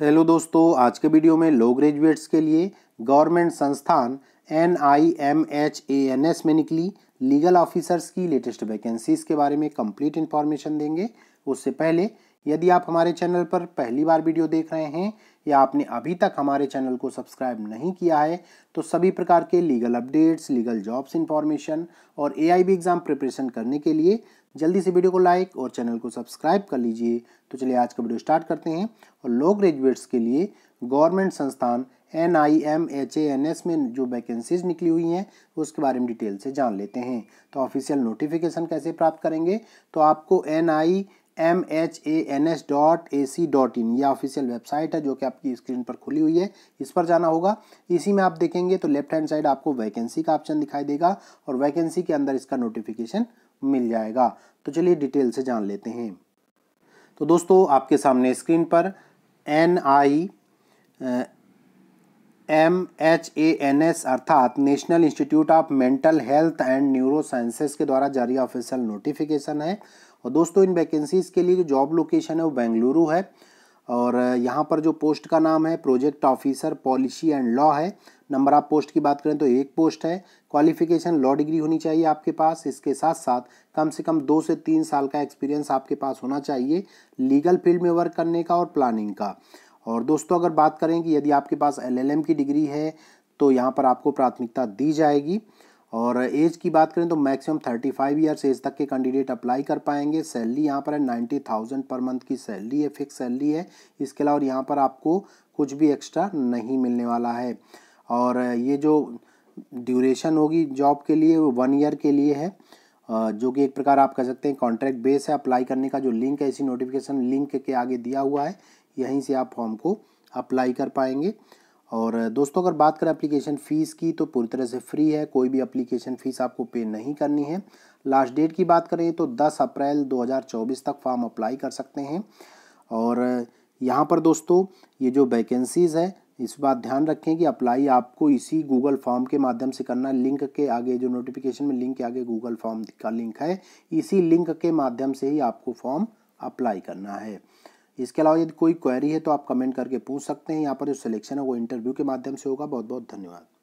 hello दोस्तों आज के वीडियो में लो ग्रेजुएट्स के लिए गवर्नमेंट संस्थान N I M H A N S में निकली लीगल ऑफिसर्स की लेटेस्ट वैकेंसीज के बारे में कंप्लीट इन्फॉर्मेशन देंगे उससे पहले यदि आप हमारे चैनल पर पहली बार वीडियो देख रहे हैं या आपने अभी तक हमारे चैनल को सब्सक्राइब नहीं किया है तो सभी प्रकार के legal updates legal jobs information और ए एग्ज़ाम प्रिपरेशन करने के लिए जल्दी से वीडियो को लाइक और चैनल को सब्सक्राइब कर लीजिए तो चलिए आज का वीडियो स्टार्ट करते हैं और लो ग्रेजुएट्स के लिए गवर्नमेंट संस्थान N I M H A N S में जो वैकेंसीज निकली हुई हैं उसके बारे में डिटेल से जान लेते हैं तो ऑफिशियल नोटिफिकेशन कैसे प्राप्त करेंगे तो आपको N I M H A N S dot A C dot in यह ऑफिशियल वेबसाइट है जो कि आपकी स्क्रीन पर खुली हुई है इस पर जाना होगा इसी में आप देखेंगे तो लेफ्ट हैंड साइड आपको वैकेंसी का ऑप्शन दिखाई देगा और वैकेंसी के अंदर इसका नोटिफिकेशन मिल जाएगा तो चलिए डिटेल से जान लेते हैं तो दोस्तों आपके सामने स्क्रीन पर N I M H A N S अर्थात national institute of mental health and neurosciences के द्वारा जारी ऑफिशियल नोटिफिकेशन है और दोस्तों इन वैकेंसीज़ के लिए जो जॉब लोकेशन है वो बेंगलुरु है और यहाँ पर जो पोस्ट का नाम है project officer policy and law है नंबर आप पोस्ट की बात करें तो एक पोस्ट है क्वालिफिकेशन लॉ डिग्री होनी चाहिए आपके पास इसके साथ साथ कम से कम दो से तीन साल का एक्सपीरियंस आपके पास होना चाहिए लीगल फील्ड में वर्क करने का और प्लानिंग का और दोस्तों अगर बात करें कि यदि आपके पास एलएलएम की डिग्री है तो यहाँ पर आपको प्राथमिकता दी जाएगी और एज की बात करें तो maximum thirty five years age तक के कैंडिडेट अप्लाई कर पाएंगे सैलरी यहाँ पर है नाइन्टी थाउजेंड पर मंथ की सैलरी है फिक्स सैलरी है इसके अलावा यहाँ पर आपको कुछ भी एक्स्ट्रा नहीं मिलने वाला है और ये जो ड्यूरेशन होगी जॉब के लिए वो वन ईयर के लिए है जो कि एक प्रकार आप कह सकते हैं कॉन्ट्रैक्ट बेस है अप्लाई करने का जो लिंक है इसी नोटिफिकेशन लिंक के आगे दिया हुआ है यहीं से आप फॉर्म को अप्लाई कर पाएंगे और दोस्तों अगर बात करें एप्लीकेशन फ़ीस की तो पूरी तरह से फ्री है कोई भी एप्लीकेशन फ़ीस आपको पे नहीं करनी है लास्ट डेट की बात करें तो 10 अप्रैल 2024 तक फॉर्म अप्लाई कर सकते हैं और यहाँ पर दोस्तों ये जो वैकेंसीज़ है इस बात ध्यान रखें कि अप्लाई आपको इसी गूगल फॉर्म के माध्यम से करना है लिंक के आगे जो नोटिफिकेशन में लिंक के आगे गूगल फॉर्म का लिंक है इसी लिंक के माध्यम से ही आपको फॉर्म अप्लाई करना है इसके अलावा यदि कोई क्वेरी है तो आप कमेंट करके पूछ सकते हैं यहाँ पर जो सिलेक्शन है वो इंटरव्यू के माध्यम से होगा बहुत बहुत धन्यवाद